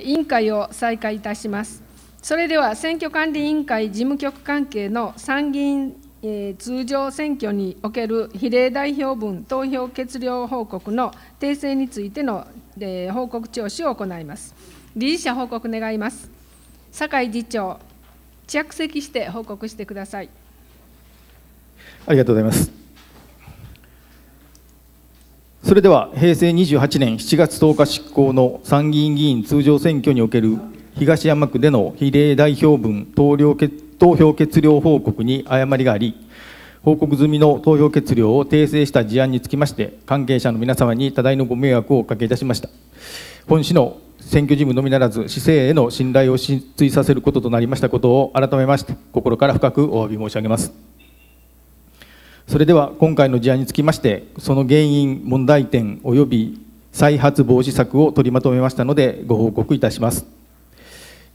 委員会を再開いたします。それでは選挙管理委員会事務局関係の参議院、え通常選挙における比例代表分投票決了報告の訂正についての、え報告聴取を行います。理事者報告願います。酒井次長、着席して報告してください。ありがとうございます。それでは平成28年7月10日執行の参議院議員通常選挙における東山区での比例代表分投票決量報告に誤りがあり報告済みの投票決量を訂正した事案につきまして関係者の皆様に多大のご迷惑をおかけいたしました本市の選挙事務のみならず市政への信頼を失墜させることとなりましたことを改めまして心から深くお詫び申し上げますそれでは今回の事案につきましてその原因問題点及び再発防止策を取りまとめましたのでご報告いたします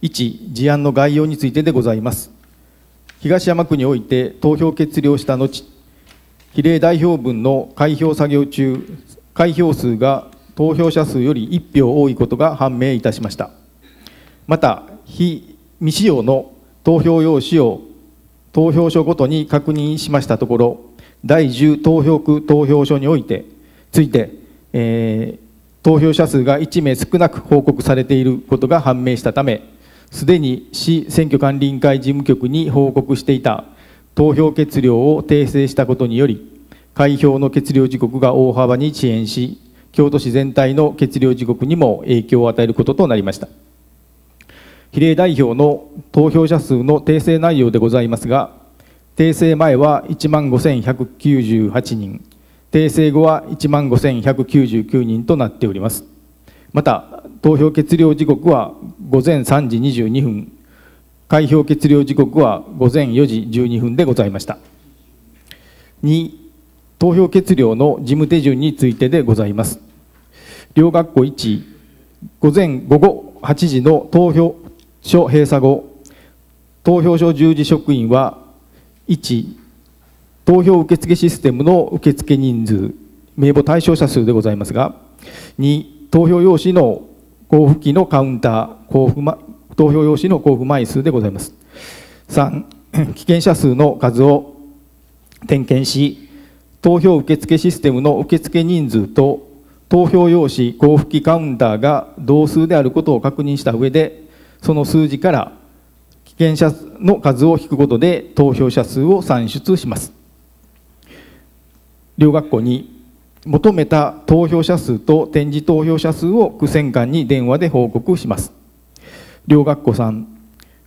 1事案の概要についてでございます東山区において投票決了した後比例代表分の開票作業中開票数が投票者数より1票多いことが判明いたしましたまた非未使用の投票用紙を投票所ごとに確認しましたところ第10投票区投票所においてついて、えー、投票者数が1名少なく報告されていることが判明したためすでに市選挙管理委員会事務局に報告していた投票決量を訂正したことにより開票の決量時刻が大幅に遅延し京都市全体の決量時刻にも影響を与えることとなりました比例代表の投票者数の訂正内容でございますが訂正前は1万5198人、訂正後は1万5199人となっております。また、投票決了時刻は午前3時22分、開票決了時刻は午前4時12分でございました。2、投票決了の事務手順についてでございます。両学校1、午前午後8時の投票所閉鎖後、投票所従事職員は1投票受付システムの受付人数名簿対象者数でございますが2投票用紙の交付機のカウンター交付、ま、投票用紙の交付枚数でございます3棄権者数の数を点検し投票受付システムの受付人数と投票用紙交付機カウンターが同数であることを確認した上でその数字から被者の数を引くことで投票者数を算出します両学校に求めた投票者数と展示投票者数を苦戦官に電話で報告します両学校さん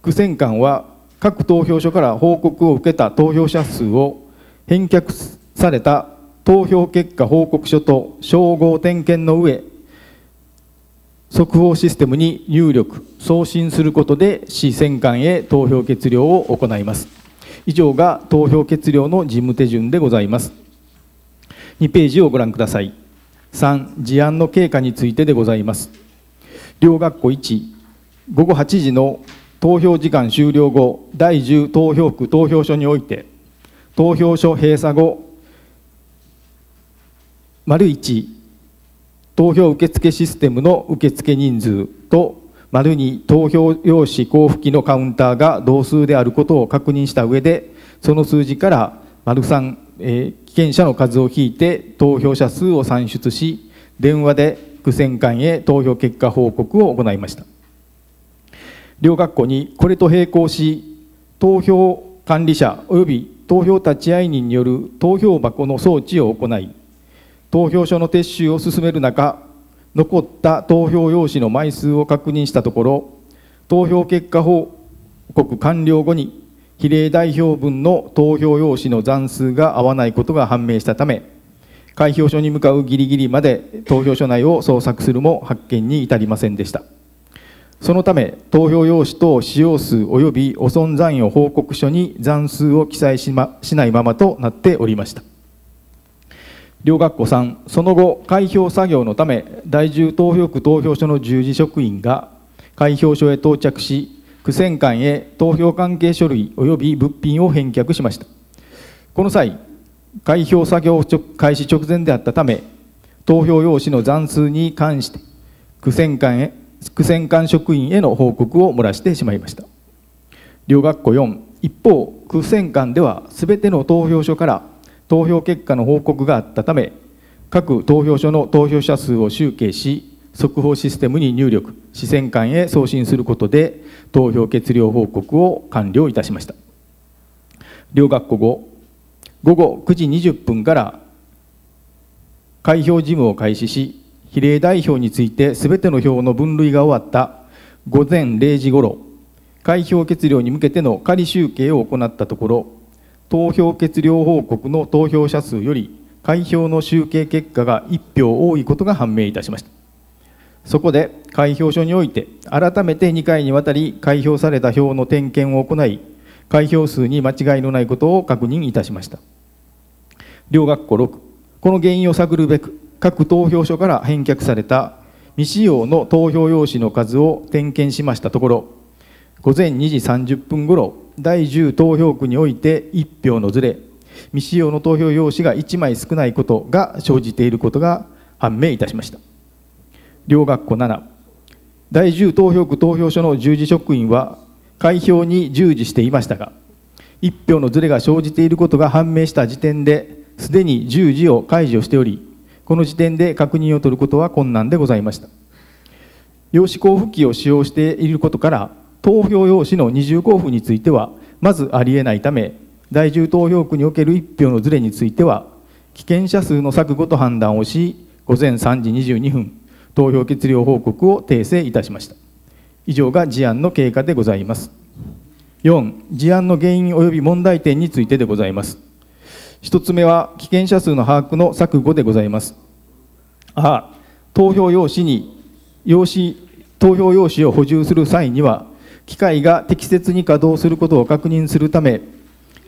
苦戦官は各投票所から報告を受けた投票者数を返却された投票結果報告書と照合点検の上速報システムに入力送信することで市選管へ投票決量を行います以上が投票決量の事務手順でございます2ページをご覧ください3事案の経過についてでございます両学校1午後8時の投票時間終了後第10投票区投票所において投票所閉鎖後丸1投票受付システムの受付人数と丸に投票用紙交付機のカウンターが同数であることを確認した上でその数字から丸3、えー、棄権者の数を引いて投票者数を算出し電話で区選官へ投票結果報告を行いました両学校にこれと並行し投票管理者及び投票立会人による投票箱の装置を行い投票所の撤収を進める中残った投票用紙の枚数を確認したところ投票結果報告完了後に比例代表分の投票用紙の残数が合わないことが判明したため開票所に向かうギリギリまで投票所内を捜索するも発見に至りませんでしたそのため投票用紙等使用数及び汚損残余報告書に残数を記載し,、ま、しないままとなっておりました両学校3その後開票作業のため第10投票区投票所の従事職員が開票所へ到着し区選館へ投票関係書類及び物品を返却しましたこの際開票作業開始直前であったため投票用紙の残数に関して区選館へ区選管職員への報告を漏らしてしまいました両学校4一方区選館では全ての投票所から投票結果の報告があったため各投票所の投票者数を集計し速報システムに入力視線間へ送信することで投票決了報告を完了いたしました両学校後午後9時20分から開票事務を開始し比例代表について全ての票の分類が終わった午前0時ごろ開票決了に向けての仮集計を行ったところ投票決了報告の投票者数より開票の集計結果が1票多いことが判明いたしましたそこで開票所において改めて2回にわたり開票された票の点検を行い開票数に間違いのないことを確認いたしました両学校6この原因を探るべく各投票所から返却された未使用の投票用紙の数を点検しましたところ午前2時30分ごろ第10投票区において1票のずれ未使用の投票用紙が1枚少ないことが生じていることが判明いたしました両学校7第10投票区投票所の従事職員は開票に従事していましたが1票のずれが生じていることが判明した時点ですでに従事を解除しておりこの時点で確認を取ることは困難でございました用紙交付機を使用していることから投票用紙の二重交付についてはまずありえないため第10投票区における1票のずれについては危険者数の錯誤と判断をし午前3時22分投票決了報告を訂正いたしました以上が事案の経過でございます4事案の原因及び問題点についてでございます1つ目は危険者数の把握の錯誤でございますあ投票用紙に用紙投票用紙を補充する際には機械が適切に稼働することを確認するため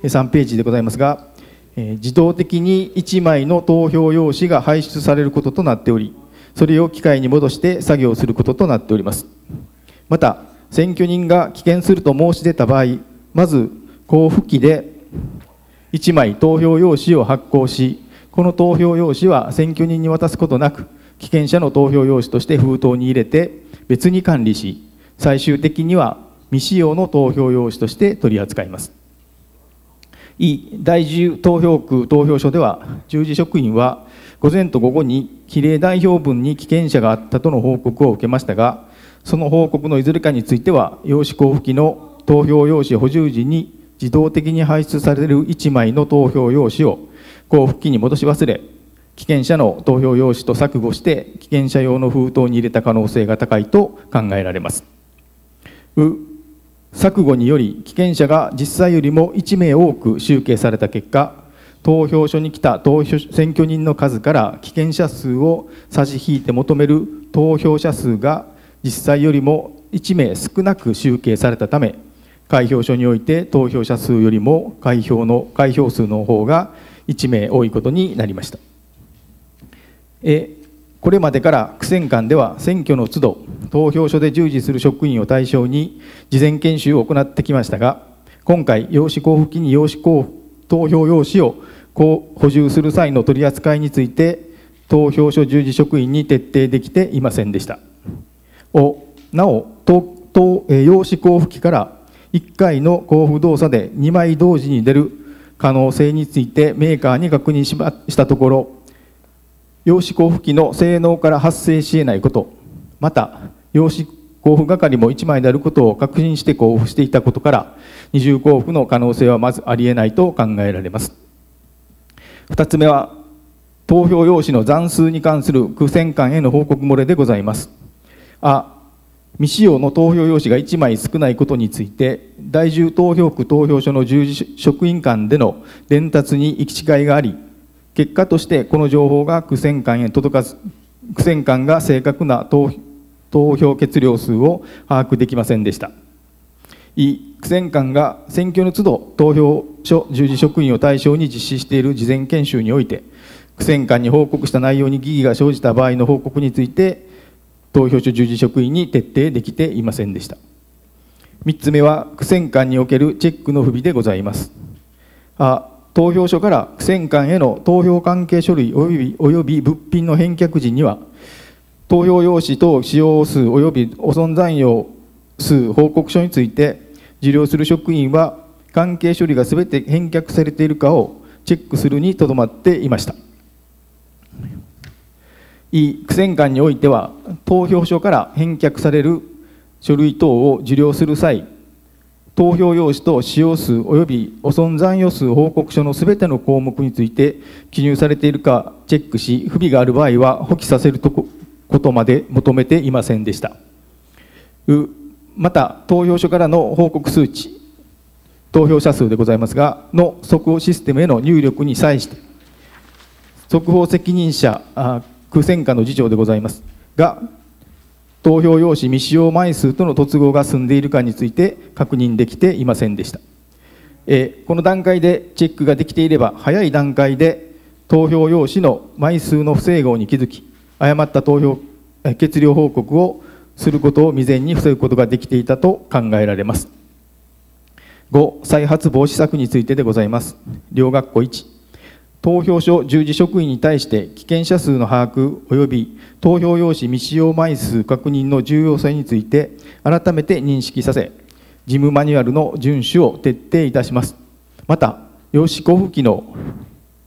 3ページでございますが自動的に1枚の投票用紙が排出されることとなっておりそれを機械に戻して作業することとなっておりますまた選挙人が棄権すると申し出た場合まず交付機で1枚投票用紙を発行しこの投票用紙は選挙人に渡すことなく棄権者の投票用紙として封筒に入れて別に管理し最終的には未使用の投票用紙として取り扱います。E、第10投票区投票所では、従事職員は午前と午後に比例代表分に危険者があったとの報告を受けましたが、その報告のいずれかについては、用紙交付機の投票用紙補充時に自動的に排出される1枚の投票用紙を交付機に戻し忘れ、危険者の投票用紙と錯誤して危険者用の封筒に入れた可能性が高いと考えられます。う錯誤により棄権者が実際よりも1名多く集計された結果投票所に来た投票選挙人の数から棄権者数を差し引いて求める投票者数が実際よりも1名少なく集計されたため開票所において投票者数よりも開票の開票数の方が1名多いことになりましたえこれまでから苦戦間では選挙の都度投票所で従事する職員を対象に事前研修を行ってきましたが今回用紙交付機に用紙投票用紙を補充する際の取り扱いについて投票所従事職員に徹底できていませんでしたおなお用紙交付機から1回の交付動作で2枚同時に出る可能性についてメーカーに確認しましたところ用紙交付機の性能から発生し得ないことまた用紙交付係も1枚であることを確認して交付していたことから二重交付の可能性はまずありえないと考えられます2つ目は投票用紙の残数に関する苦戦感への報告漏れでございますあ未使用の投票用紙が1枚少ないことについて第10投票区投票所の従事職員間での伝達に行き違いがあり結果としてこの情報が苦戦感へ届かず苦戦感が正確な投票投票決量数を把握できませんでしたい苦戦官が選挙の都度投票所従事職員を対象に実施している事前研修において苦戦官に報告した内容に疑義が生じた場合の報告について投票所従事職員に徹底できていませんでした3つ目は苦戦官におけるチェックの不備でございますあ投票所から苦戦官への投票関係書類及び及び物品の返却時には投票用紙等使用数及び汚損残余数報告書について受領する職員は関係処理が全て返却されているかをチェックするにとどまっていましたい苦戦官においては投票所から返却される書類等を受領する際投票用紙と使用数及び汚損残余数報告書のすべての項目について記入されているかチェックし不備がある場合は補記させるとこことまで求めていませんでしたまた投票所からの報告数値投票者数でございますがの速報システムへの入力に際して速報責任者苦戦下の次長でございますが投票用紙未使用枚数との突合が進んでいるかについて確認できていませんでしたえこの段階でチェックができていれば早い段階で投票用紙の枚数の不整合に気づき誤った投票決量報告をすることを未然に防ぐことができていたと考えられます5再発防止策についてでございます両学校1投票所従事職員に対して危険者数の把握及び投票用紙未使用枚数確認の重要性について改めて認識させ事務マニュアルの遵守を徹底いたしますまた用紙交付機の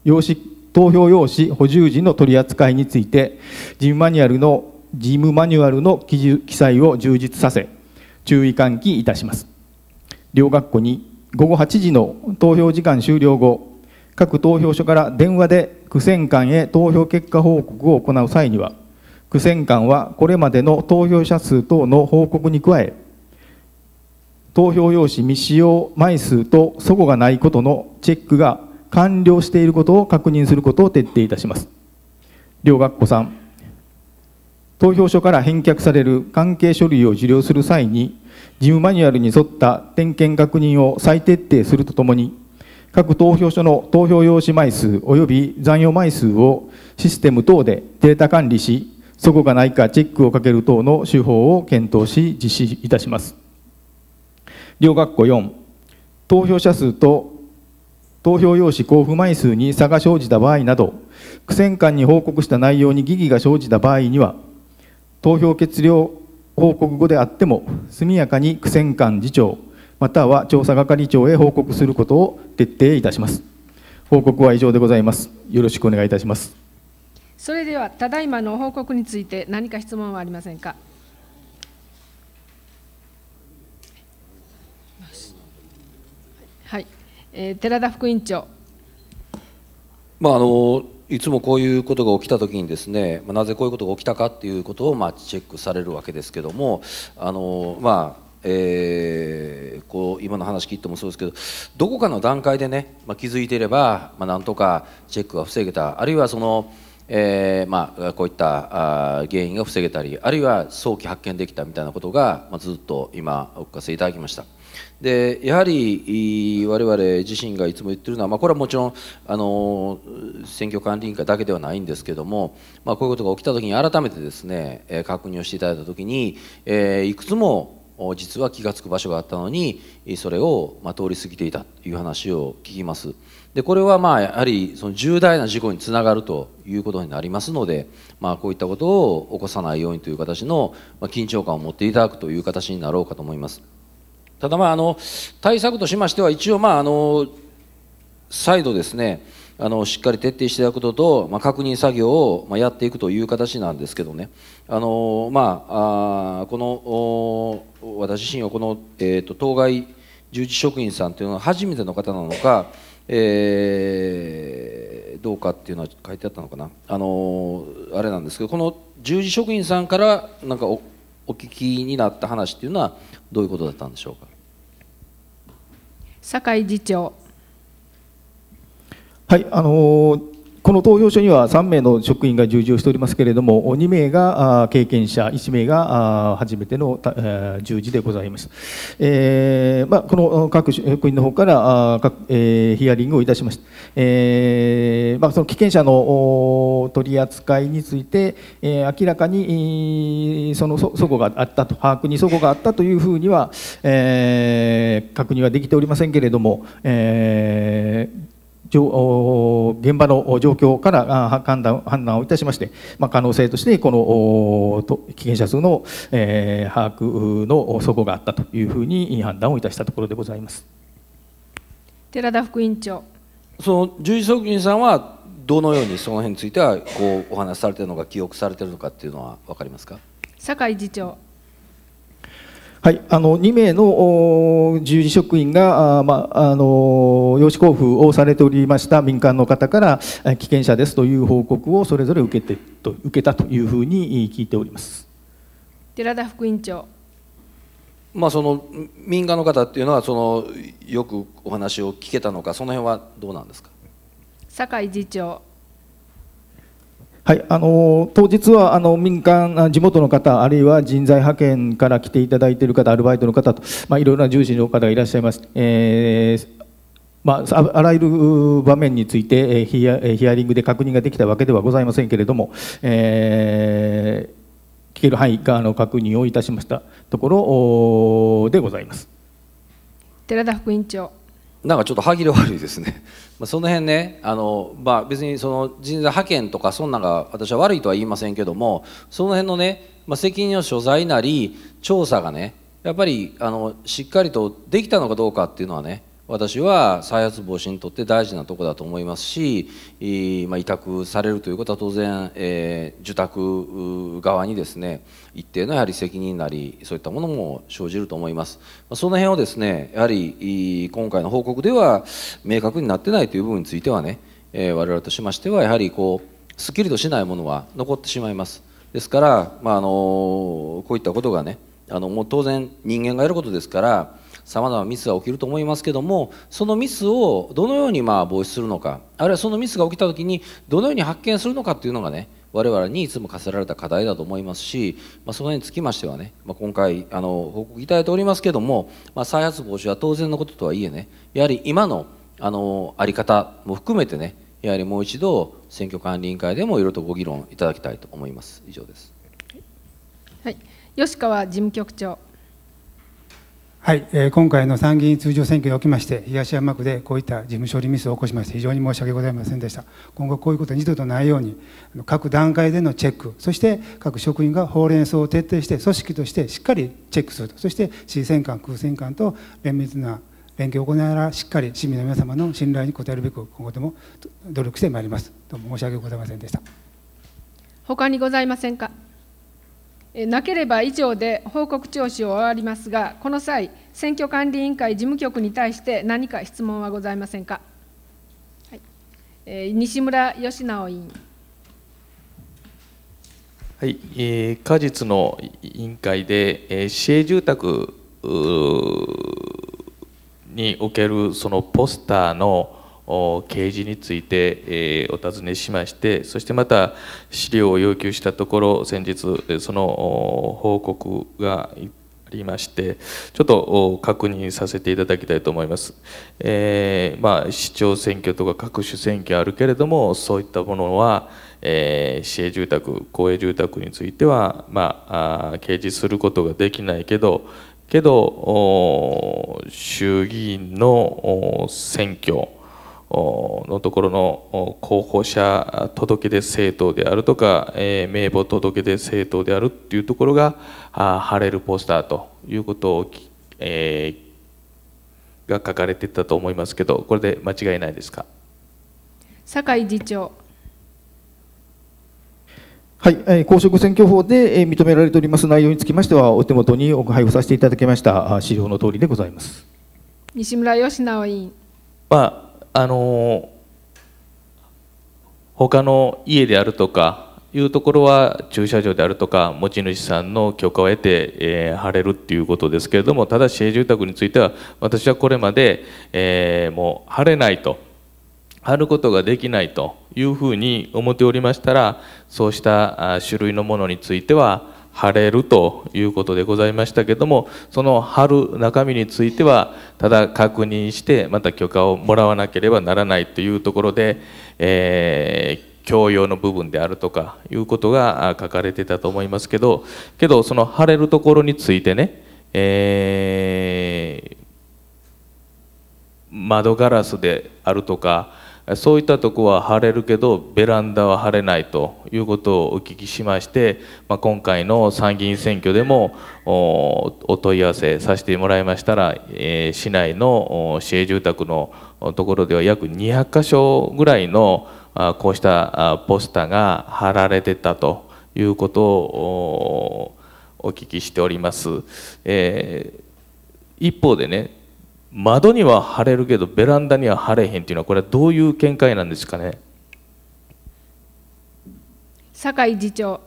用紙投票用紙補充時の取り扱いについて事務マニュアルの事務マニュアルの記載を充実させ注意喚起いたします両学校に午後8時の投票時間終了後各投票所から電話で苦戦官へ投票結果報告を行う際には苦戦官はこれまでの投票者数等の報告に加え投票用紙未使用枚数と齟齬がないことのチェックが完了していることを確認することを徹底いたします両学校さん投票所から返却される関係書類を受領する際に事務マニュアルに沿った点検確認を再徹底するとともに各投票所の投票用紙枚数及び残余枚数をシステム等でデータ管理しそこがないかチェックをかける等の手法を検討し実施いたします両学校4投票者数と投票用紙交付枚数に差が生じた場合など苦戦間に報告した内容に疑義が生じた場合には投票決了報告後であっても速やかに苦戦間次長または調査係長へ報告することを徹底いたします報告は以上でございますよろしくお願いいたしますそれではただいまの報告について何か質問はありませんかはいえー、寺田副院長。まああのいつもこういうことが起きたときにですね、まあ、なぜこういうことが起きたかっていうことをまあチェックされるわけですけども、あのまあえー、こう今の話聞いてもそうですけどどこかの段階でね、まあ、気づいていれば、まあ、なんとかチェックは防げたあるいはその、えーまあ、こういったあ原因が防げたりあるいは早期発見できたみたいなことが、まあ、ずっと今お聞かせいただきました。でやはり我々自身がいつも言ってるのは、まあ、これはもちろんあの選挙管理委員会だけではないんですけども、まあ、こういうことが起きた時に改めてですね確認をしていただいた時に、えー、いくつも実は気が付く場所があったのにそれをま通り過ぎていたという話を聞きますでこれはまあやはりその重大な事故につながるということになりますので、まあ、こういったことを起こさないようにという形の緊張感を持っていただくという形になろうかと思います。ただまああの対策としましては一応まああの再度ですねあのしっかり徹底していただくことと、まあ、確認作業を、まあ、やっていくという形なんですけどねあの、まあ、あこの私自身はこの、えーと、当該従事職員さんというのは初めての方なのか、えー、どうかっていうのは書いてあったのかなあのあれなんですけどこの従事職員さんからなんかお聞きになった話っていうのはどういうことだったんでしょうか酒井次長はいあのーこの投票所には3名の職員が従事をしておりますけれども、2名が経験者、1名が初めての従事でございます。えー、まあ、この各職員の方から各、えー、ヒアリングをいたしました。えー、まあ、その危険者の取り扱いについて、え明らかにそのそごがあったと、把握にそごがあったというふうには、え確認はできておりませんけれども、えー現場の状況から判断判断をいたしまして、まあ、可能性としてこの危険者数の、把握の底があったというふうに判断をいたしたところでございます寺田副院長その獣医側近さんはどのようにその辺についてはこうお話しされているのか記憶されているのかというのは分かりますか酒井次長はい、あの2名の従事職員がまあ、あの養子交付をされておりました民間の方から危険者ですという報告をそれぞれ受けてと受けたというふうに聞いております寺田副院長、まあ、その民間の方っていうのはそのよくお話を聞けたのかその辺はどうなんですか酒井次長はい、あの当日はあの民間、地元の方、あるいは人材派遣から来ていただいている方、アルバイトの方と、まあ、いろいろな従事の方がいらっしゃいます。えーまあ、あらゆる場面についてヒアヒアリングで確認ができたわけではございませんけれども、えー、聞ける範囲がの確認をいたしましたところでございます寺田副員長なんかちょっと歯切れ悪いですね、まあ、その辺ねあの、まあ、別にその人材派遣とかそんなんが私は悪いとは言いませんけどもその辺のね、まあ、責任の所在なり調査がねやっぱりあのしっかりとできたのかどうかっていうのはね私は再発防止にとって大事なとこだと思いますし、ま委託されるということは当然、えー、受託側にですね一定のやはり責任なりそういったものも生じると思います、まその辺をですねやはり今回の報告では明確になってないという部分についてはね、えー、我々としましてはやはりこうすっきりとしないものは残ってしまいますですから、まあ、あのこういったことがねあのもう当然人間がやることですからさまざまミスが起きると思いますけどもそのミスをどのようにまあ防止するのかあるいはそのミスが起きた時にどのように発見するのかっていうのがね我々にいつも課せられた課題だと思いますし、まあ、その辺につきましてはね、まあ、今回あの報告いただいておりますけども、まあ、再発防止は当然のこととはいえねやはり今のあのあり方も含めてねやはりもう一度選挙管理委員会でもいろいろとご議論いただきたいと思います以上です、はい、吉川事務局長はい、えー、今回の参議院通常選挙におきまして、東山区でこういった事務処理ミスを起こしまして、非常に申し訳ございませんでした。今後、こういうことは二度とないように、各段階でのチェック、そして各職員が法令層を徹底して、組織としてしっかりチェックすると、そして市選管、空選管と連密な連携を行いながら、しっかり市民の皆様の信頼に応えるべく、今後とも努力してまいります。どうも申し訳ございませんでした。他にございませんか。なければ以上で報告聴取を終わりますが、この際、選挙管理委員会事務局に対して何か質問はございませんか。はいえー、西村義直委員。はい、えー、果実の委員会で、えー、市営住宅におけるそのポスターの掲示について、えー、お尋ねしましてそしてまた資料を要求したところ先日その報告がありましてちょっと確認させていただきたいと思います、えー、まあ、市長選挙とか各種選挙あるけれどもそういったものは、えー、市営住宅公営住宅については、まあ、あ掲示することができないけどけど衆議院の選挙のところの候補者届出政党であるとか、え名簿届出政党であるっていうところが貼れるポスターということを、えー、が書かれてたと思いますけどこれで間違いないですか酒井次長はい、え公職選挙法で、え認められております内容につきましてはお手元にお配布させていただきました資料の通りでございます西村義直委員まああの他の家であるとかいうところは駐車場であるとか持ち主さんの許可を得て、えー、貼れるっていうことですけれどもただ市営住宅については私はこれまで、えー、もう貼れないと貼ることができないというふうに思っておりましたらそうした種類のものについては晴れるということでございましたけどもその貼る中身についてはただ確認してまた許可をもらわなければならないというところで、えー、教養の部分であるとかいうことが書かれてたと思いますけどけどその晴れるところについてね、えー、窓ガラスであるとかそういったとこは晴れるけどベランダは晴れないということをお聞きしまして、まあ、今回の参議院選挙でもお問い合わせさせてもらいましたら、えー、市内の市営住宅のところでは約200箇所ぐらいのこうしたポスターが貼られてたということをお聞きしております。えー、一方でね窓には貼れるけどベランダには貼れへんっていうのはこれはどういう見解なんですかね酒井次長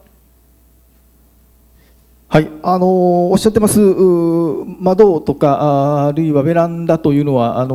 はい、あのー、おっしゃってます窓とかあるいはベランダというのはあの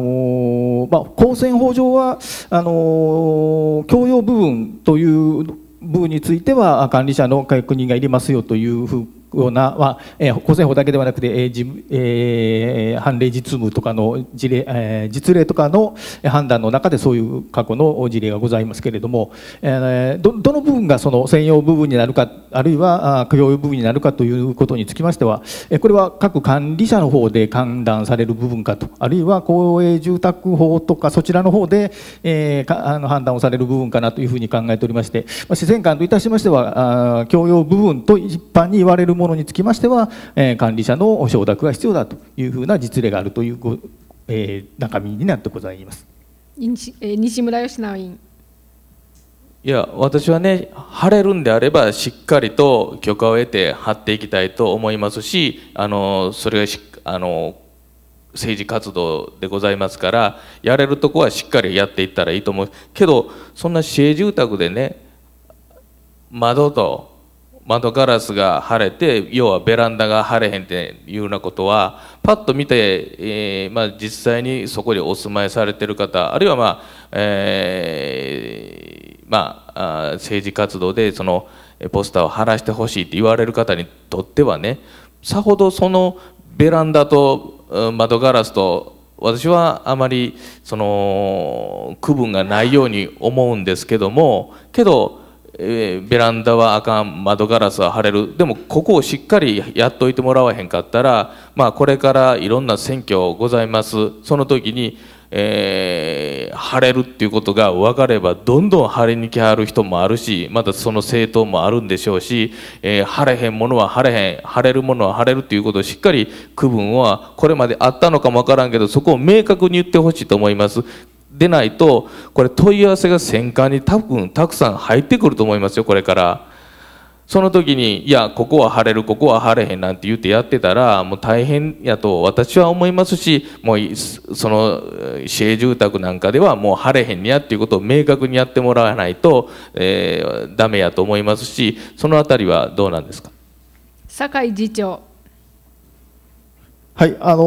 ー、まあ、公選法上はあのー、共用部分という部分については管理者の確認がいりますよというふうような、まあえー、公法だけではなくて、えーえー、判例実務とかの事例、えー、実例とかの判断の中でそういう過去の事例がございますけれども、えー、どどの部分がその専用部分になるかあるいは供用部分になるかということにつきましては、えー、これは各管理者の方で判断される部分かとあるいは公営住宅法とかそちらの方で、えー、かあの判断をされる部分かなというふうに考えておりまして、まあ、自然観といたしましてはあ共用部分と一般に言われるものものにつきましては、え管理者の承諾が必要だというふうな実例があるというご、え中身になってございます。西村義直委員いや私はね晴れるんであればしっかりと許可を得て貼っていきたいと思いますしあのそれがしあの政治活動でございますからやれるとこはしっかりやっていったらいいと思うけどそんな市営住宅でね窓と窓ガラスが晴れて要はベランダが晴れへんっていうようなことはパッと見て、えー、まあ、実際にそこにお住まいされてる方あるいは、まあえー、まあ、政治活動でそのポスターを貼らしてほしいって言われる方にとってはねさほどそのベランダと窓ガラスと私はあまりその区分がないように思うんですけどもけどえー、ベランダはあかん窓ガラスは貼れるでもここをしっかりやっといてもらわへんかったら、まあ、これからいろんな選挙ございますその時に、えー、晴れるっていうことが分かればどんどん晴れに来はる人もあるしまたその政党もあるんでしょうし、えー、晴れへんものは晴れへん晴れるものは晴れるっていうことをしっかり区分はこれまであったのかも分からんけどそこを明確に言ってほしいと思います。でないとこれ問い合わせが戦艦に多分たくさん入ってくると思いますよこれからその時にいやここは晴れるここは晴れへんなんて言ってやってたらもう大変やと私は思いますしもうその市営住宅なんかではもう晴れへんにやっていうことを明確にやってもらわないと、えー、ダメやと思いますしその辺りはどうなんですか酒井次長はい、あの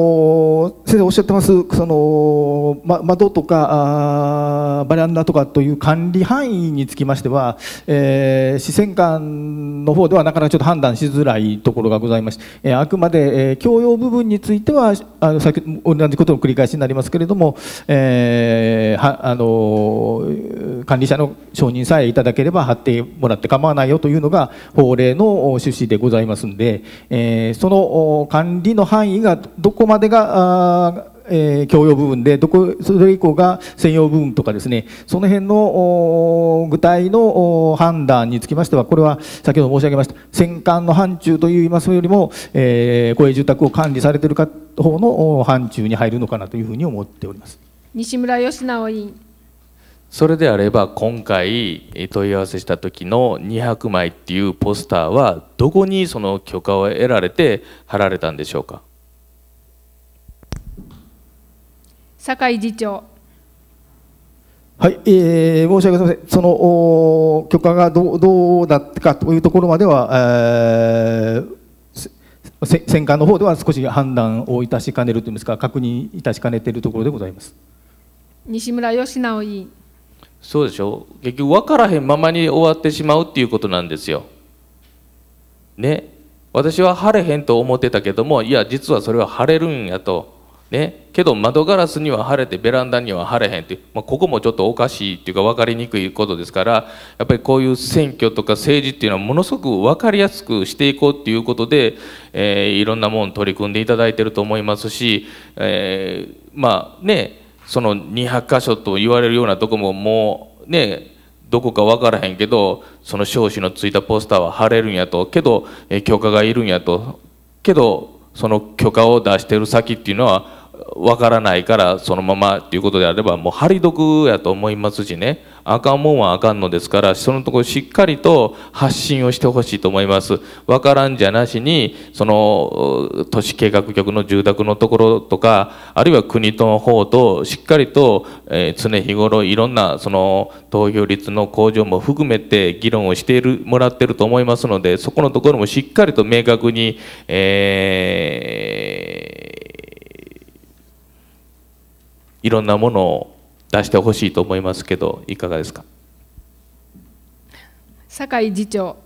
ー、先生おっしゃってます、その、ま、窓とかあバランダとかという管理範囲につきましては、えー、視線官の方ではなかなかちょっと判断しづらいところがございまして、えー、あくまで、えー、共用部分については、あの先同じことの繰り返しになりますけれども、えーはあのー、管理者の承認さえいただければ貼ってもらって構わないよというのが法令の趣旨でございますので、えー、その管理の範囲がどこまでがえ共用部分でどこそれ以降が専用部分とかですねその辺の具体の判断につきましてはこれは先ほど申し上げました戦艦の範疇といいますよりも、え公営住宅を管理されている方の範疇に入るのかなというふうに思っております西村義直委員それであれば今回問い合わせした時の200枚っていうポスターはどこにその許可を得られて貼られたんでしょうか酒井次長。はい、えー、申し訳ございません、その許可がどうどうだったかというところまでは、えー、戦艦の方では少し判断をいたしかねるといいますか、確認いたしかねているところでございます西村義直委員。そうでしょう、結局分からへんままに終わってしまうっていうことなんですよ。ね、私は晴れへんと思ってたけども、いや、実はそれは晴れるんやと。ね、けど窓ガラスには晴れてベランダには晴れへんって、まあ、ここもちょっとおかしいっていうか分かりにくいことですからやっぱりこういう選挙とか政治っていうのはものすごく分かりやすくしていこうっていうことで、えー、いろんなもん取り組んでいただいてると思いますし、えー、まあねその200箇所と言われるようなとこももうねどこか分からへんけどその彰子のついたポスターは貼れるんやとけど、えー、許可がいるんやとけどその許可を出してる先っていうのはわからないからそのままっていうことであればもう張り毒やと思いますしねあかんもんはあかんのですからそのところしっかりと発信をしてほしいと思いますわからんじゃなしにその都市計画局の住宅のところとかあるいは国との方としっかりと、えー、常日頃いろんなその投票率の向上も含めて議論をしているもらっていると思いますのでそこのところもしっかりと明確に、えーいろんなものを出してほしいと思いますけどいかがですか酒井次長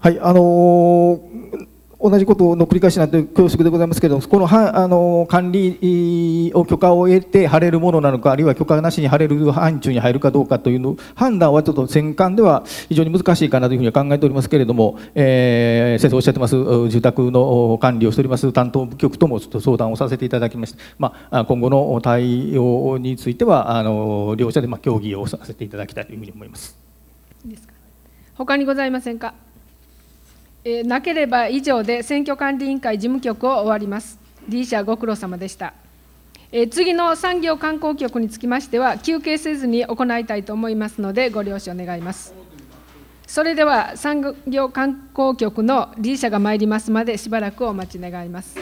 はいあのー同じことの繰り返しなんて恐縮でございますけれども、このはあの管理を許可を得て貼れるものなのか、あるいは許可なしに貼れる範疇に入るかどうかというの判断はちょっと戦艦では非常に難しいかなというふうには考えておりますけれども、えー、先生おっしゃってます、住宅の管理をしております担当部局ともちょっと相談をさせていただきまして、まあ、今後の対応についてはあの、両者でま協議をさせていただきたいというふうに思います。他にございませんか。えなければ以上で選挙管理委員会事務局を終わります。D 社ご苦労様でした。え次の産業観光局につきましては、休憩せずに行いたいと思いますので、ご了承願います。それでは産業観光局の D 社が参りますまでしばらくお待ち願います。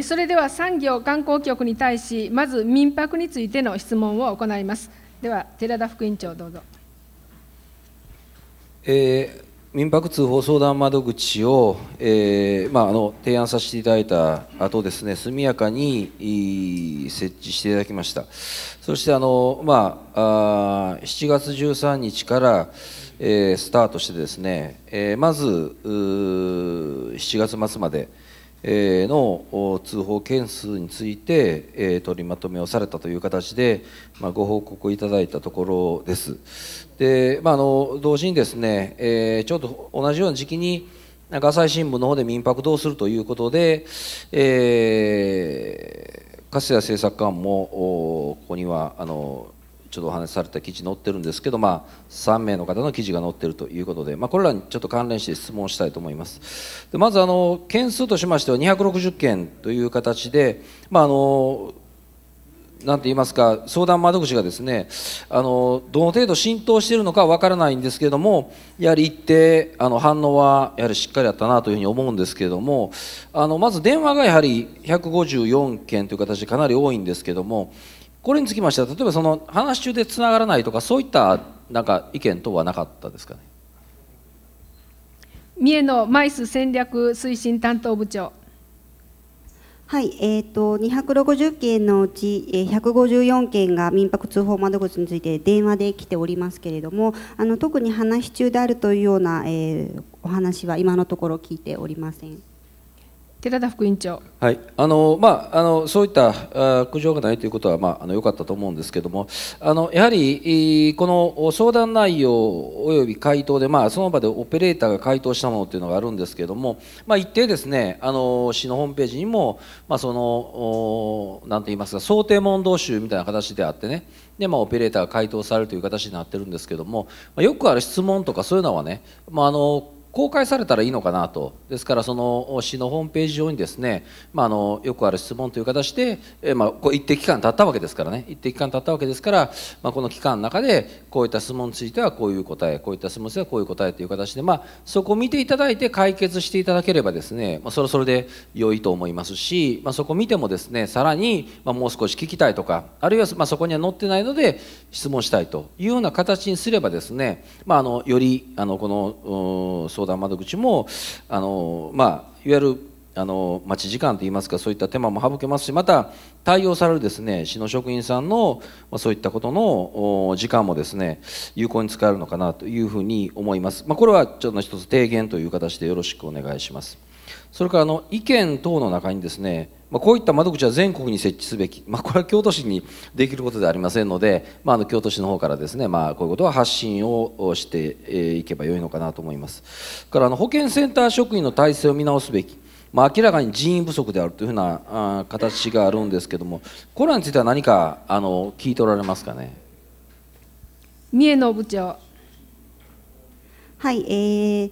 それでは産業観光局に対し、まず民泊についての質問を行います。では、寺田副委員長、どうぞ。えー、民泊通報相談窓口を、えーまあ、あの提案させていただいた後ですね速やかに設置していただきましたそしてあの、まあ、あ7月13日から、えー、スタートしてですね、えー、まず7月末まで、の通報件数について取りまとめをされたという形でご報告をいただいたところです。で、まあ、あの同時にですねちょうど同じような時期に朝日新聞の方で民泊どうするということで、えー、粕谷政策官もここにはあのちょっとお話しされた記事載ってるんですけど、まあ、3名の方の記事が載ってるということで、まあ、これらにちょっと関連して質問したいと思いますでまずあの件数としましては260件という形で、まあ、あのなんて言いますか、相談窓口がですね、あの、どの程度浸透しているのかわからないんですけれども、やはり一定、あの、反応は、やはりしっかりあったなというふうに思うんですけれども、あの、まず電話がやはり154件という形でかなり多いんですけれども、これにつきましては例えばその話中でつながらないとかそういったなんか意見等はなかったですかね三重のマイス戦略推進担当部長はい、えーと、260件のうち154件が民泊通報窓口について電話で来ておりますけれどもあの特に話し中であるというような、えー、お話は今のところ聞いておりません。寺田副員長、はいあのまあ、あのそういった苦情がないということは、まあ、あのよかったと思うんですけどもあのやはりこの相談内容および回答で、まあ、その場でオペレーターが回答したものというのがあるんですけれども、まあ、一定ですねあの市のホームページにも、まあ、そのんと言いますか想定問答集みたいな形であってねで、まあ、オペレーターが回答されるという形になってるんですけれども、まあ、よくある質問とかそういうのはね、まあ、あの公開されたらいいのかなとですからその市のホームページ上にですね、まあ、あのよくある質問という形で、えまあ、こう一定期間経ったわけですからね一定期間経ったわけですから、まあ、この期間の中でこういった質問についてはこういう答えこういった質問についてはこういう答えという形で、まあ、そこを見ていただいて解決していただければですね、まあ、それはそれで良いと思いますし、まあ、そこを見てもですねさらに、まあ、もう少し聞きたいとかあるいは、まあ、そこには載ってないので質問したいというような形にすればですね、まあ、あのよりあのこの相談窓口もあの、まあ、いわゆるあの待ち時間といいますかそういった手間も省けますしまた対応されるですね市の職員さんの、まあ、そういったことの時間もですね有効に使えるのかなというふうに思います、まあ、これはちょっと一つ提言という形でよろしくお願いします。それからあの意見等の中にですね、まあ、こういった窓口は全国に設置すべき、まあ、これは京都市にできることではありませんので、まあ、あの京都市の方からですね、まあ、こういうことは発信をしていけばよいのかなと思います。からあの保健センター職員の体制を見直すべき、まあ、明らかに人員不足であるというふうな形があるんですけども、これらについては何かあの聞いておられますかね。三重の部長はい、え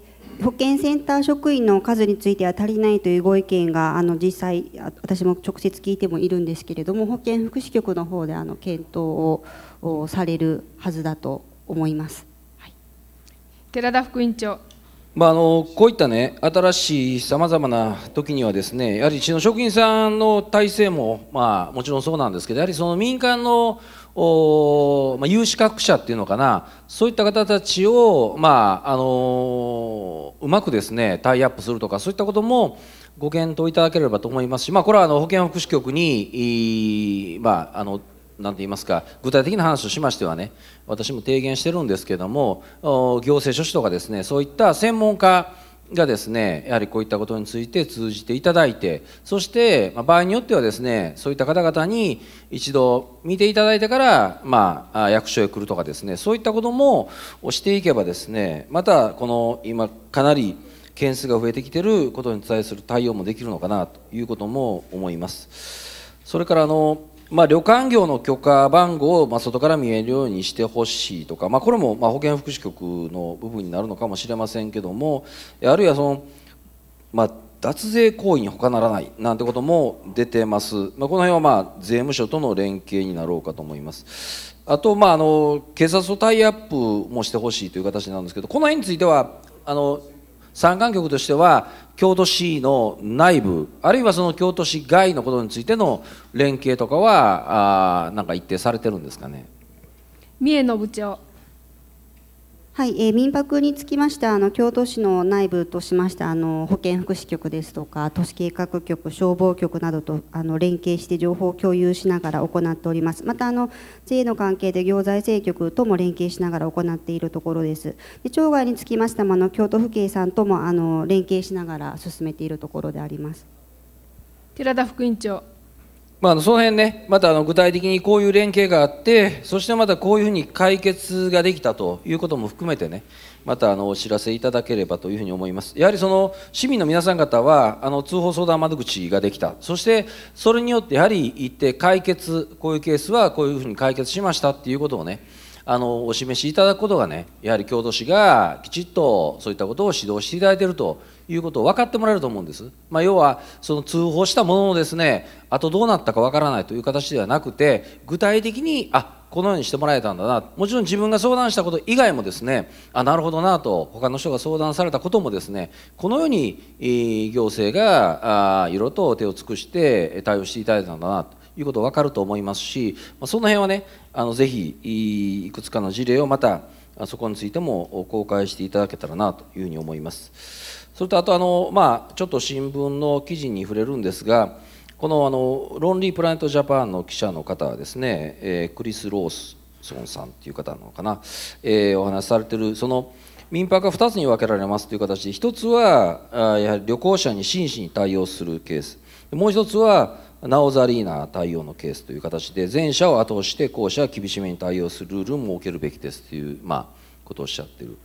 ー保健センター職員の数については足りないというご意見があの実際私も直接聞いてもいるんですけれども保健福祉局の方であの検討をされるはずだと思います、はい、寺田副院長まあ、あのこういった、ね、新しいさまざまな時にはですねやはり市の職員さんの体制も、まあ、もちろんそうなんですけどやはりその民間のお、まあ、有資格者っていうのかなそういった方たちを、まああのうまくですねタイアップするとかそういったこともご検討いただければと思いますし、まあ、これはあの保健福祉局に、まあ、あのなんて言いますか具体的な話としましてはね私も提言してるんですけども行政書士とかですねそういった専門家がですねやはりこういったことについて通じていただいてそして、ま場合によってはですねそういった方々に一度見ていただいてから、まあ、役所へ来るとかですねそういったこともしていけばですねまたこの今かなり件数が増えてきてることに対する対応もできるのかなということも思います。それからあのまあ、旅館業の許可番号をまあ外から見えるようにしてほしいとか、まあ、これもまあ保健福祉局の部分になるのかもしれませんけどもあるいはその、まあ、脱税行為に他ならないなんてことも出てます、まあ、この辺はまあ税務署との連携になろうかと思います。あと、まあ、あの警察とタイアップもしてほしいという形なんですけどこの辺についてはあの三間局としては京都市の内部あるいはその京都市外のことについての連携とかはあなんか一定されてるんですかね三重の部長はい、えー、民泊につきましてあの京都市の内部としましてあの保健福祉局ですとか都市計画局消防局などとあの連携して情報を共有しながら行っておりますまたあの税の関係で行財政局とも連携しながら行っているところですで町外につきましてもあの京都府警さんともあの連携しながら進めているところであります寺田副員長まあ、その辺ね、またあの具体的にこういう連携があって、そしてまたこういうふうに解決ができたということも含めてね、またあのお知らせいただければというふうに思います。やはりその市民の皆さん方は、あの通報相談窓口ができた、そしてそれによってやはり一定解決、こういうケースはこういうふうに解決しましたっていうことをね、あのお示しいただくことがね、やはり京都市がきちっとそういったことを指導していただいているということを分かってもらえると思うんです、まあ、要はその通報したもののですねあとどうなったか分からないという形ではなくて具体的にあこのようにしてもらえたんだなもちろん自分が相談したこと以外もですねあなるほどなと他の人が相談されたこともですねこのように、行政がいろいろと手を尽くして対応していただいたんだなということ分かると思いますし、まあ、その辺はねあのぜひいくつかの事例をまたそこについても公開していただけたらなというふうに思います。それとあとあの、まあ、ちょっと新聞の記事に触れるんですがこのあのロンリープラネットジャパンの記者の方はですね、えー、クリス・ロースソンさんっていう方なのかな、えー、お話しされてるその民泊が2つに分けられますという形で1つはあやはり旅行者に真摯に対応するケースもう1つはナオザリーナ対応のケースという形で前者を後押して後者は厳しめに対応するルールを設けるべきですという、まあ、ことをおっしゃってる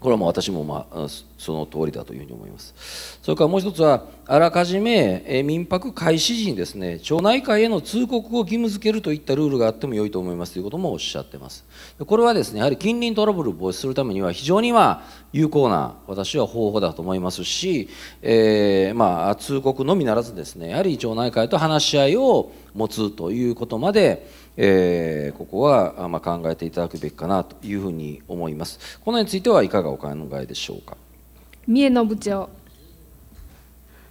これはもう私も、まあ、その通りだというふうに思います。それからもう一つは、あらかじめ、え民泊開始時にですね、町内会への通告を義務付けるといったルールがあっても良いと思いますということもおっしゃってます。これはですね、やはり近隣トラブルを防止するためには非常には有効な、私は方法だと思いますし、えー、まあ、通告のみならずですね、やはり町内会と話し合いを持つということまで、えー、ここは、まあ、考えていただくべきかなというふうに思います。このについてはいかがお考えでしょうか。三重の部長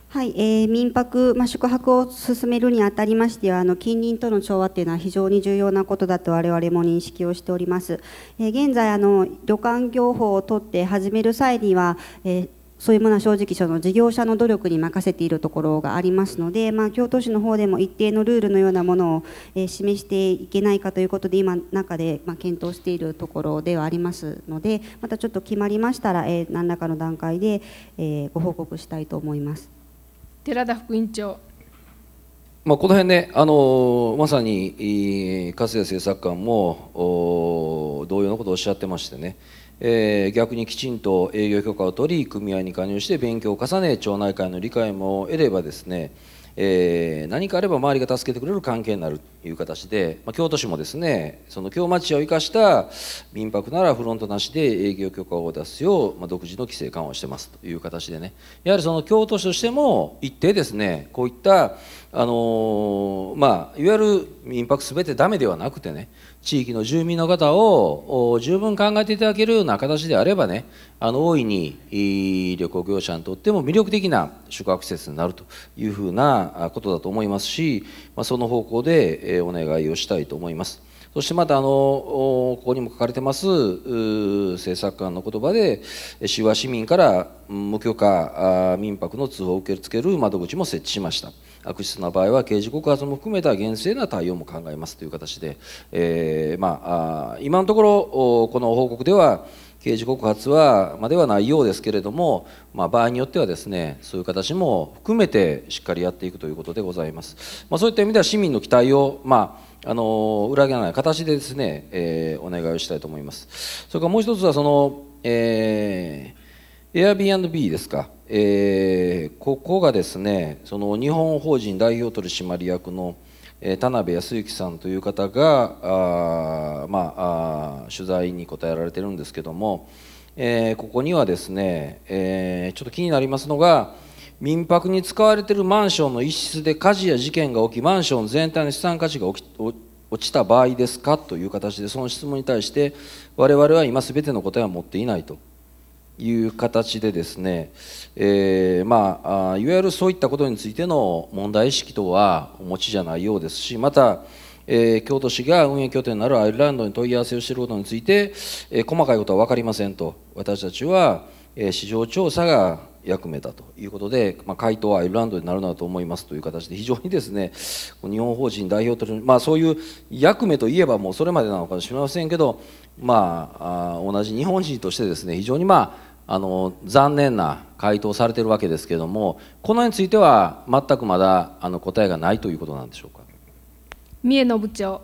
はい、えー、民泊、まあ、宿泊を進めるにあたりましてはあの近隣との調和というのは非常に重要なことだと我々も認識をしております、えー、現在あの旅館業法を取って始める際には、えー、そういうものは正直その事業者の努力に任せているところがありますので、まあ、京都市の方でも一定のルールのようなものを、え示していけないかということで今中で、ま検討しているところではありますのでまたちょっと決まりましたら、え何らかの段階で、えご報告したいと思います。寺田副院長まあ、この辺ね、あのー、まさに加瀬政策官も同様のことをおっしゃってましてね、えー、逆にきちんと営業許可を取り組合に加入して勉強を重ね町内会の理解も得ればですね、えー、何かあれば周りが助けてくれる関係になるという形で、まあ、京都市もですねその京町を生かした民泊ならフロントなしで営業許可を出すよう、まあ、独自の規制緩和をしてますという形でねやはりその京都市としても一定ですねこういった、あのー、まあ、いわゆる民泊すべてダメではなくてね地域の住民の方を十分考えていただけるような形であればね、あの大いに旅行業者にとっても魅力的な宿泊施設になるというふうなことだと思いますし、まあ、その方向でお願いをしたいと思います。そしてまたあのここにも書かれてます政策官の言葉で市は市民から無許可民泊の通報を受け付ける窓口も設置しました。悪質な場合は刑事告発も含めた厳正な対応も考えますという形で、えー、まあ、今のところこの報告では刑事告発はまではないようですけれども、まあ、場合によってはですねそういう形も含めてしっかりやっていくということでございます、まあ、そういった意味では市民の期待を、まあ、あの裏切らない形でですね、えー、お願いをしたいと思いますそれからもう一つはその、えー、Airbnb ですかえー、ここがですねその日本法人代表取締役の、えー、田辺康之さんという方があ、まあ、あ取材に答えられてるんですけども、えー、ここにはですね、えちょっと気になりますのが民泊に使われているマンションの一室で火事や事件が起きマンション全体の資産価値が起き落ちた場合ですかという形でその質問に対して我々は今全ての答えは持っていないと。いう形でですね、えー、まあ、いわゆるそういったことについての問題意識とはお持ちじゃないようですしまた、えー、京都市が運営拠点になるアイルランドに問い合わせをしていることについて、えー、細かいことは分かりませんと私たちは、え市場調査が役目だということで、まあ、回答はアイルランドになるなと思いますという形で非常にですね日本法人代表とまあ、そういう役目といえばもうそれまでなのかもしれませんけど、まあ、あ同じ日本人としてですね非常にまああの残念な回答されてるわけですけれどもこのについては全くまだあの答えがないということなんでしょうか三重の部長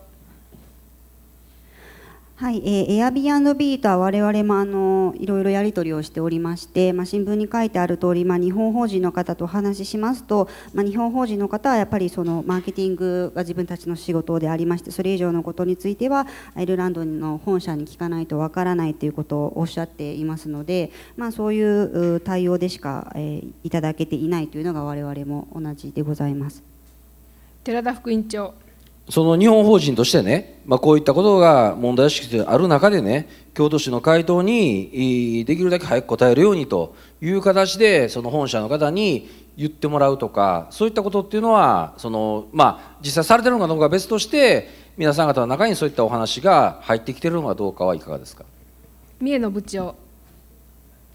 はい、えー、Airbnb とは我々もあのいろいろやり取りをしておりまして、まあ、新聞に書いてある通り、まあ、日本法人の方とお話ししますと、まあ、日本法人の方はやっぱりそのマーケティングが自分たちの仕事でありましてそれ以上のことについてはアイルランドの本社に聞かないとわからないということをおっしゃっていますので、まあ、そういう対応でしか、えー、いただけていないというのが我々も同じでございます寺田副員長その日本法人としてね、まあ、こういったことが問題意識である中でね、京都市の回答にできるだけ早く答えるようにという形で、その本社の方に言ってもらうとか、そういったことっていうのは、そのまあ、実際されてるのかどうかは別として、皆さん方の中にそういったお話が入ってきてるのかどうかはいかがですか。三重の部長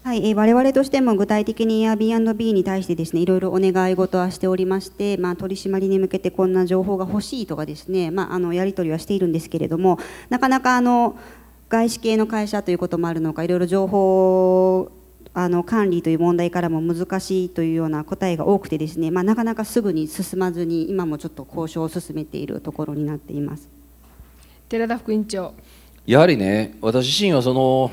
はい、えー、我々としても具体的に Airbnb に対してですね、いろいろお願い事はしておりまして、まあ、取り締まりに向けてこんな情報が欲しいとかですね、まあ、あのやり取りはしているんですけれども、なかなかあの外資系の会社ということもあるのか、いろいろ情報あの管理という問題からも難しいというような答えが多くてですね、まあ、なかなかすぐに進まずに今もちょっと交渉を進めているところになっています寺田副院長やはりね私自身はその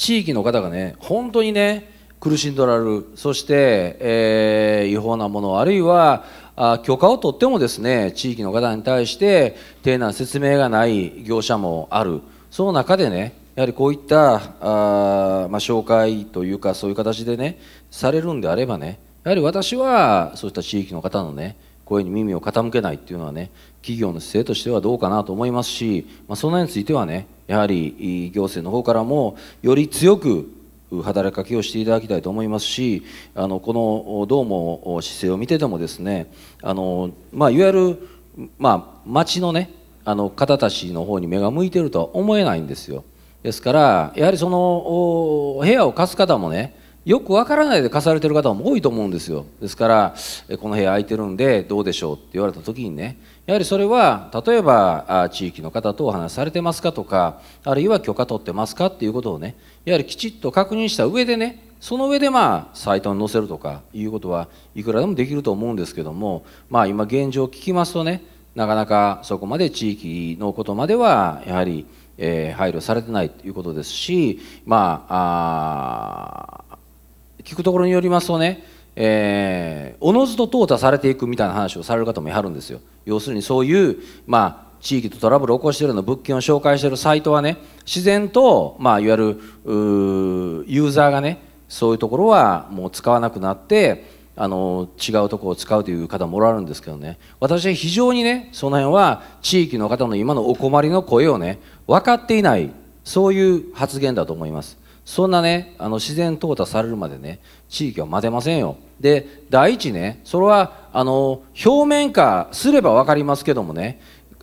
地域の方がね本当にね苦しんどられるそして、えー、違法なものあるいはあ許可を取ってもですね地域の方に対して丁寧な説明がない業者もあるその中でねやはりこういったあ、まあ、紹介というかそういう形でねされるんであればねやはり私はそうした地域の方のね声に耳を傾けないっていうのはね企業の姿勢としてはどうかなと思いますし、まあ、そんなについてはねやはり行政の方からもより強く働きかけをしていただきたいと思いますしあのこのどうも姿勢を見ててもですねあの、まあ、いわゆる、まあ、町のねあの方たちの方に目が向いてるとは思えないんですよですからやはりその部屋を貸す方もねよくわからないで貸されてる方も多いと思うんですよですからこの部屋空いてるんでどうでしょうって言われた時にねやはりそれは例えば地域の方とお話されてますかとかあるいは許可取ってますかっていうことをねやはりきちっと確認した上でねその上でまあサイトに載せるとかいうことはいくらでもできると思うんですけどもまあ今現状を聞きますとねなかなかそこまで地域のことまではやはり、え配慮されてないということですしまあ聞くところによりますとねえおのずと淘汰されていくみたいな話をされる方もいはるんですよ要するにそういう、まあ、地域とトラブルを起こしているような物件を紹介しているサイトはね自然と、まあ、いわゆるユーザーがねそういうところはもう使わなくなってあの違うところを使うという方もおられるんですけどね私は非常にねその辺は地域の方の今のお困りの声をね分かっていないそういう発言だと思います。そんなね、あの自然淘汰されるまでね、地域は待てませんよ。で、第一ね、それは、あの、表面化すれば分かりますけどもね、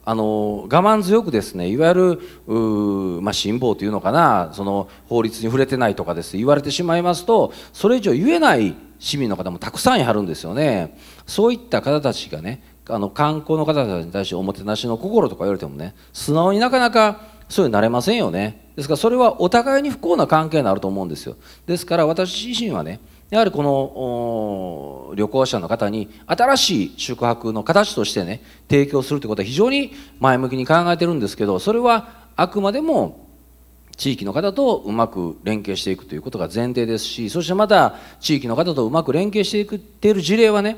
あの我慢強くですねいわゆるまあ、辛抱というのかなその法律に触れてないとかです言われてしまいますとそれ以上言えない市民の方もたくさんやるんですよねそういった方たちがねあの観光の方たちに対しておもてなしの心とか言われてもね素直になかなかそういうなれませんよねですからそれはお互いに不幸な関係になると思うんですよですから私自身はねやはりこの旅行者の方に新しい宿泊の形としてね提供するということは非常に前向きに考えてるんですけどそれはあくまでも地域の方とうまく連携していくということが前提ですしそしてまた地域の方とうまく連携していくっている事例はね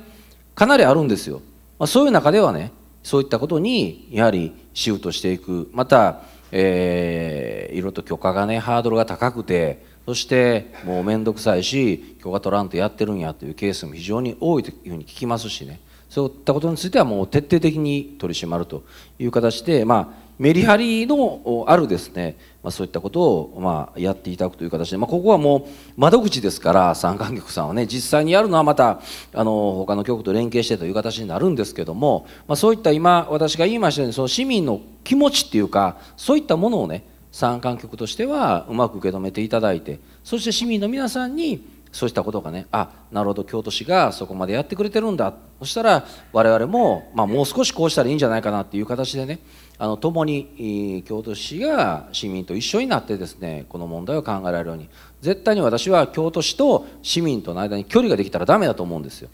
かなりあるんですよ。まあ、そういう中ではねそういったことにやはりシフトしていくまた、えー、いろいろと許可がねハードルが高くてそしてもう面倒くさいし許可取らんとやってるんやというケースも非常に多いというふうに聞きますしねそういったことについてはもう徹底的に取り締まるという形で、まあ、メリハリのあるですね、まあ、そういったことをまあやっていただくという形で、まあ、ここはもう窓口ですから参観客さんはね実際にやるのはまたあの他の局と連携してという形になるんですけども、まあ、そういった今私が言いましたようにその市民の気持ちっていうかそういったものをね産観局としてはうまく受け止めていただいてそして市民の皆さんにそうしたことがねあなるほど京都市がそこまでやってくれてるんだそしたら我々も、まあ、もう少しこうしたらいいんじゃないかなっていう形でねあの共に京都市が市民と一緒になってですねこの問題を考えられるように絶対に私は京都市と市民との間に距離ができたらダメだと思うんですよ。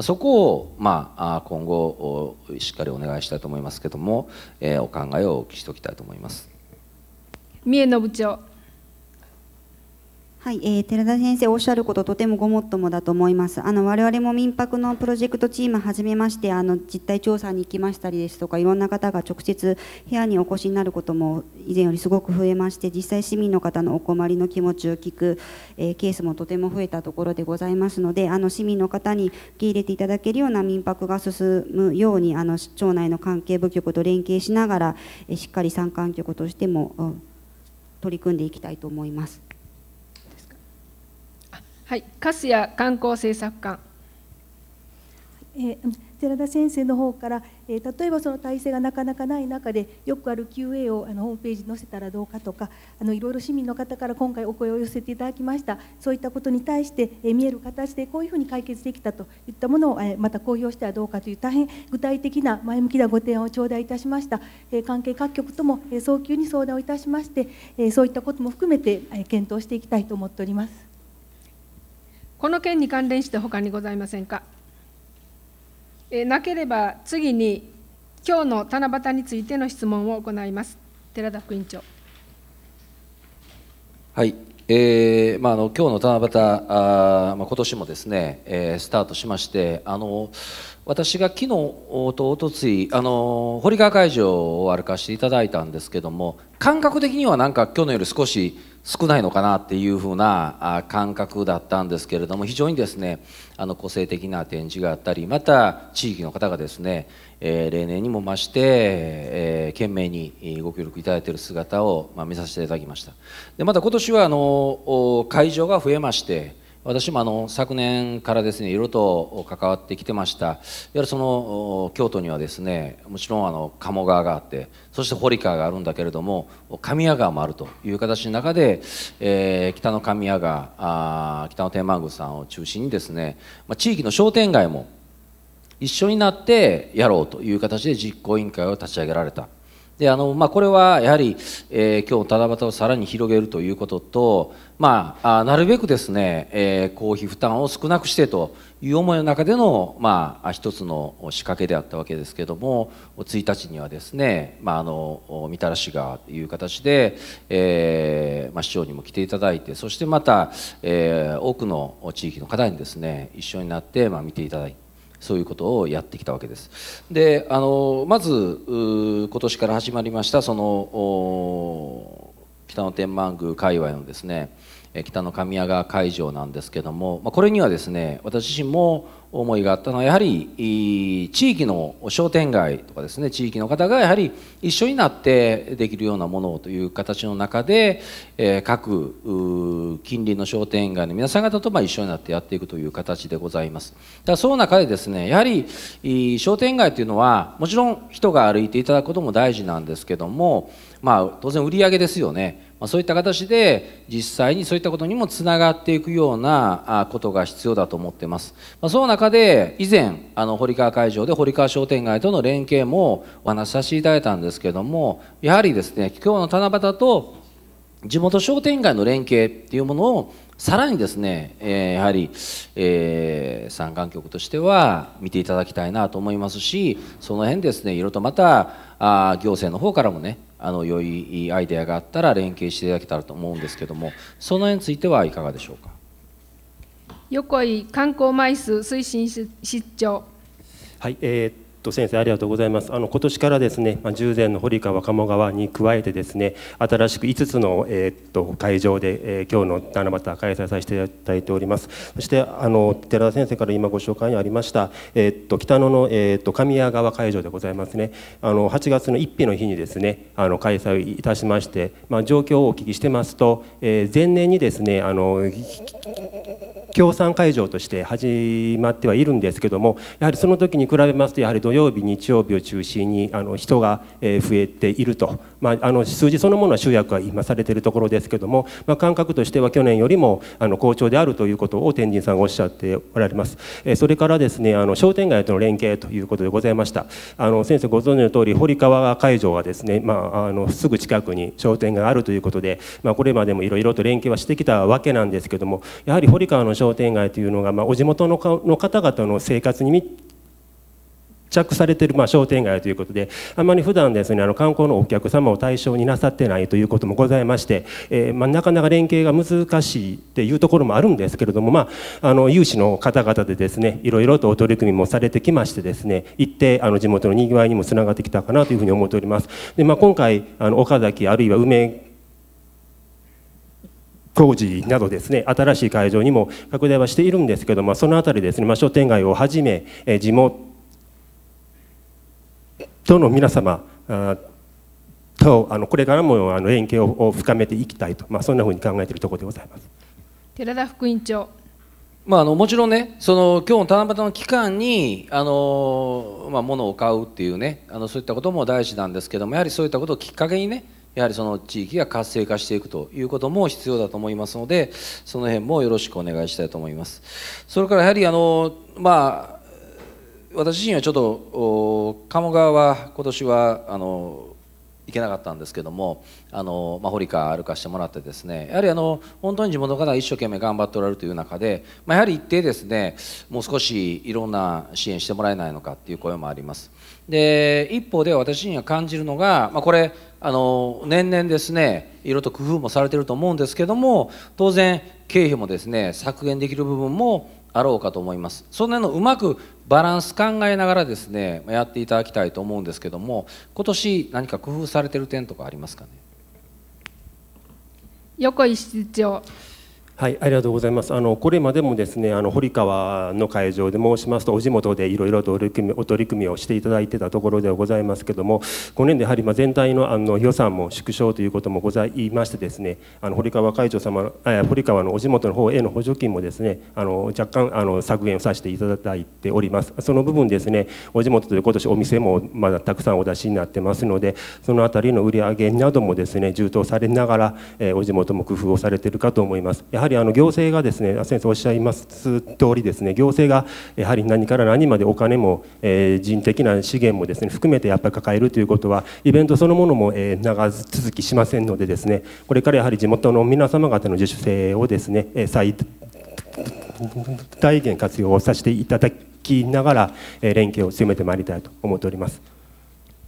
そこを、まあ、今後しっかりお願いしたいと思いますけども、えお考えをお聞きしておきたいと思います。三重信長はい、えー、寺田先生おっしゃることとてもごもっともだと思います。あの我々も民泊のプロジェクトチームはじめましてあの実態調査に行きましたりですとかいろんな方が直接部屋にお越しになることも以前よりすごく増えまして実際市民の方のお困りの気持ちを聞く、えー、ケースもとても増えたところでございますのであの市民の方に受け入れていただけるような民泊が進むようにあの町内の関係部局と連携しながら、えー、しっかり参観局としても、うん取り組んでいきたいと思います。はい、カスヤ観光政策官。え寺田先生の方から、え例えばその体制がなかなかない中でよくある QA をあのホームページに載せたらどうかとかあのいろいろ市民の方から今回お声を寄せていただきましたそういったことに対して、え見える形でこういうふうに解決できたといったものを、えまた公表してはどうかという大変具体的な前向きなご提案を頂戴いたしました、え関係各局とも、え早急に相談をいたしまして、えそういったことも含めて、え検討していきたいと思っております。この件に関連して他にございませんか。えなければ次に今日の七夕についての質問を行います寺田副員長はいえーまあ、あの今日の七夕あ、まあ、今年もですね、えー、スタートしましてあの私が昨日とおとついあの堀川会場を歩かせていただいたんですけども感覚的にはなんか今日の夜少し少ないのかなっていうふうな感覚だったんですけれども非常にですねあの個性的な展示があったりまた地域の方がですね、えー、例年にも増して、えー、懸命にご協力いただいている姿を、まあ、見させていただきましたでまた今年はあの会場が増えまして私もあの昨年からですねいろいろと関わってきてましたやはりその京都にはですねもちろんあの鴨川があってそして堀川があるんだけれども神谷川もあるという形の中で、えー、北の神谷川あ北の天満宮さんを中心にですね、まあ、地域の商店街も一緒になってやろうという形で実行委員会を立ち上げられたであのまあ、これはやはり、えー、今日七夕をさらに広げるということと、まあ、あなるべくですね、えー、公費負担を少なくしてという思いの中での、まあ、一つの仕掛けであったわけですけども1日にはですね、まあ、あのみたらし川という形で、えーまあ、市長にも来ていただいてそしてまた、えー、多くの地域の方にですね一緒になって、まあ、見ていただいて。そういうことをやってきたわけです。であのまず今年から始まりましたその北野天満宮界隈のですね北の神谷川会場なんですけども、まあ、これにはですね私自身も思いがあったのはやはり地域の商店街とかですね地域の方がやはり一緒になってできるようなものという形の中で、え各近隣の商店街の皆さん方と一緒になってやっていくという形でございますだその中でですねやはり商店街というのはもちろん人が歩いていただくことも大事なんですけどもまあ当然売り上げですよねまそういった形で実際にそういったことにもつながっていくようなことが必要だと思ってます、まその中で以前あの堀川会場で堀川商店街との連携もお話しさせていただいたんですけどもやはりですね今日の七夕と地元商店街の連携っていうものをさらにですね、えー、やはり、えー、参観局としては見ていただきたいなと思いますしその辺ですねいろいろとまたあ行政の方からもねあの良いアイデアがあったら連携していただけたらと思うんですけどもその辺についてはいかがでしょうか横井観光枚数推進室長はい、えーと先生ありがとうございます。あの今年からですね、まあ、従前の堀川鴨川に加えてですね、新しく5つのえー、っと会場で、えー、今日の七夕開催させていただいております。そしてあの寺田先生から今ご紹介にありました、えー、っと北野のえー、っと神谷川会場でございますね。あの8月の1日の日にですね、あの開催いたしまして、まあ状況をお聞きしてますと、えー、前年にですね、あの協賛会場として始まってはいるんですけども、やはりその時に比べますとやはり土曜曜日日曜日を中心にあの人が増えていると、まあ、あの数字そのものは集約は今されているところですけども、まあ、感覚としては去年よりもあの好調であるということを天神さんがおっしゃっておられます。えそれからですねあの商店街との連携ということでございましたあの先生ご存知の通り堀川会場はですね、まあ、あのすぐ近くに商店街があるということで、まあ、これまでもいろいろと連携はしてきたわけなんですけどもやはり堀川の商店街というのが、まあ、お地元のかの方々の生活に着されているまあ商店街ということであまり普段ですねあの観光のお客様を対象になさってないということもございまして、えー、まあなかなか連携が難しいっていうところもあるんですけれども、まあ、あの有志の方々でですねいろいろとお取り組みもされてきましてですね一定あの地元の賑わいにもつながってきたかなというふうに思っております。でまあ、今回あの岡崎あるいは梅工事などですね新しい会場にも拡大はしているんですけどもそのあたりですね、まあ、商店街をはじめえ地元どの皆様とあのこれからもあの連携を深めていきたいと、まあ、そんなふうに考えているところでございます寺田副院長、まあ、あのもちろんねその今日の七夕の期間にあの、まあ、物を買うっていうねあのそういったことも大事なんですけどもやはりそういったことをきっかけにねやはりその地域が活性化していくということも必要だと思いますのでその辺もよろしくお願いしたいと思います。それからやはりあの、まあ私自身はちょっと鴨川は今年はあの行けなかったんですけどもあの、まあ、堀川歩かしてもらってですねやはりあの本当に地元の方が一生懸命頑張っておられるという中で、まあ、やはり一定ですねもう少しいろんな支援してもらえないのかっていう声もありますで一方で私自身は感じるのが、まあ、これあの年々ですねいろいろと工夫もされてると思うんですけども当然経費もですね削減できる部分もあろうかと思いますそんなのうまくバランス考えながらですねやっていただきたいと思うんですけども今年何か工夫されてる点とかありますかね横井室長はい、ありがとうございます。あのこれまでもですね、あの堀川の会場で申しますと、お地元でいろいろとお取り組みをしていただいてたところではございますけども、5年でやはりま全体のあの予算も縮小ということもございましてですね、あの堀川会長様、え堀川のお地元の方への補助金もですね、あの若干あの削減をさせていただいております。その部分ですね、お地元で今年お店もまだたくさんお出しになってますので、その辺りの売り上げなどもですね、充当されながら、えお地元も工夫をされているかと思います。やはりりあの行政がですね先生おっしゃいます通りですね行政がやはり何から何までお金も、えー、人的な資源もですね含めてやっぱり抱えるということはイベントそのものも、えー、長続きしませんのでですねこれからやはり地元の皆様方の自主性をですね最大限活用をさせていただきながら連携を強めてまいりたいと思っております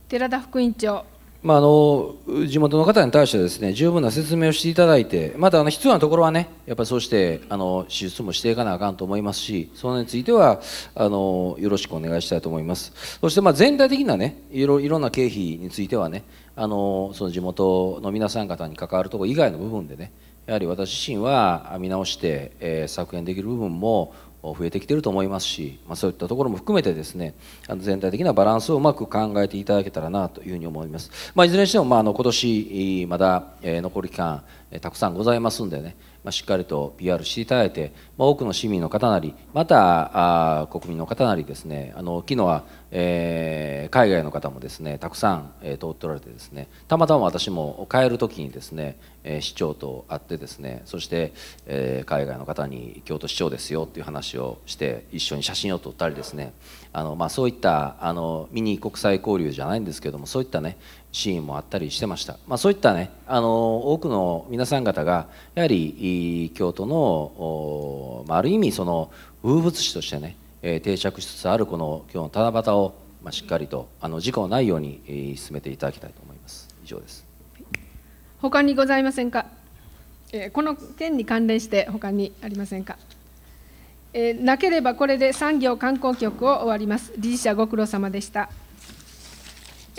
寺田副院長まあ、あの地元の方に対してですね十分な説明をしていただいてまたあの必要なところはねやっぱりそうしてあの手術もしていかなあかんと思いますしそのについてはあのよろしくお願いしたいと思いますそしてまあ全体的なねいろいろな経費についてはねあのその地元の皆さん方に関わるところ以外の部分でねやはり私自身は見直して、えー、削減できる部分も増えてきてると思いますし、まあ、そういったところも含めてですねあの全体的なバランスをうまく考えていただけたらなというふうに思います、まあ、いずれにしても、まあ、あの今年まだ、え残り期間、えたくさんございますんでねましっかりと PR していただいて、ま多くの市民の方なりまたあ国民の方なりですねあの昨日は、えー、海外の方もですねたくさん、えー、通っておられてですねたまたま私も帰る時にですね、え市長と会ってですねそして、えー、海外の方に京都市長ですよという話をして一緒に写真を撮ったりですねあの、まあ、そういったあのミニ国際交流じゃないんですけどもそういったねシーンもあったりしてました、まあ、そういったねあの多くの皆さん方がやはり京都の、あ、ある意味その風物詩としてね、えー、定着しつつあるこの今日の七夕を、まあ、しっかりとあの事故のないように、えー、進めていただきたいと思います以上です他にございませんか、えー、この件に関連して他にありませんか、えー、なければこれで産業観光局を終わります理事者ご苦労様でした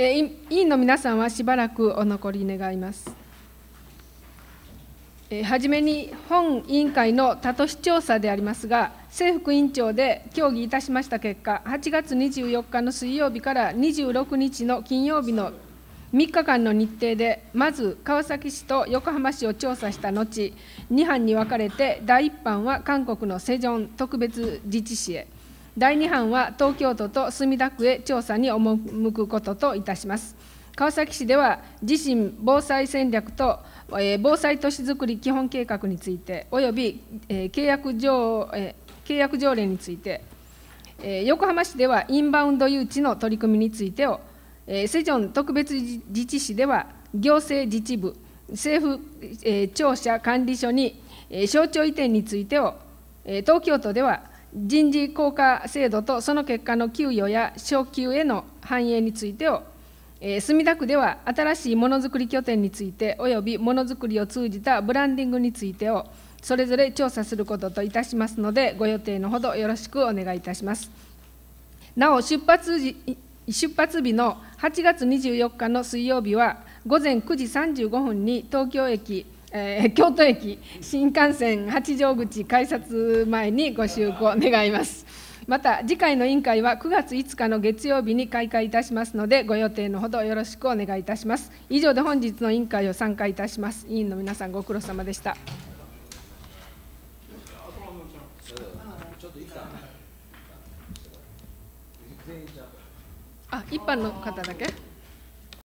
委員の皆さんはしばらくお残り願います。えはじめに本委員会の他都市調査でありますが、政府委員長で協議いたしました結果、8月24日の水曜日から26日の金曜日の3日間の日程で、まず川崎市と横浜市を調査した後、2班に分かれて、第1班は韓国のセジョン特別自治市へ。第2班は東京都と墨田区へ調査に赴くことといたします。川崎市では自身防災戦略と、えー、防災都市づくり基本計画について、および、えー、契約条、えー、契約条例について、えー、横浜市ではインバウンド誘致の取り組みについてを、えー、セジョン特別自治市では行政自治部、政府、えー、庁舎管理所に、えー、省庁移転についてを、えー、東京都では人事効果制度とその結果の給与や昇給への反映についてを、えー、墨田区では新しいものづくり拠点についておよびものづくりを通じたブランディングについてをそれぞれ調査することといたしますのでご予定のほどよろしくお願いいたしますなお出発時出発日の8月24日の水曜日は午前9時35分に東京駅えー、京都駅新幹線八丈口改札前にご集合願います。また次回の委員会は9月5日の月曜日に開会いたしますのでご予定のほどよろしくお願いいたします以上で本日の委員会を参加いたします委員の皆さんご苦労様でしたあ一般の方だけ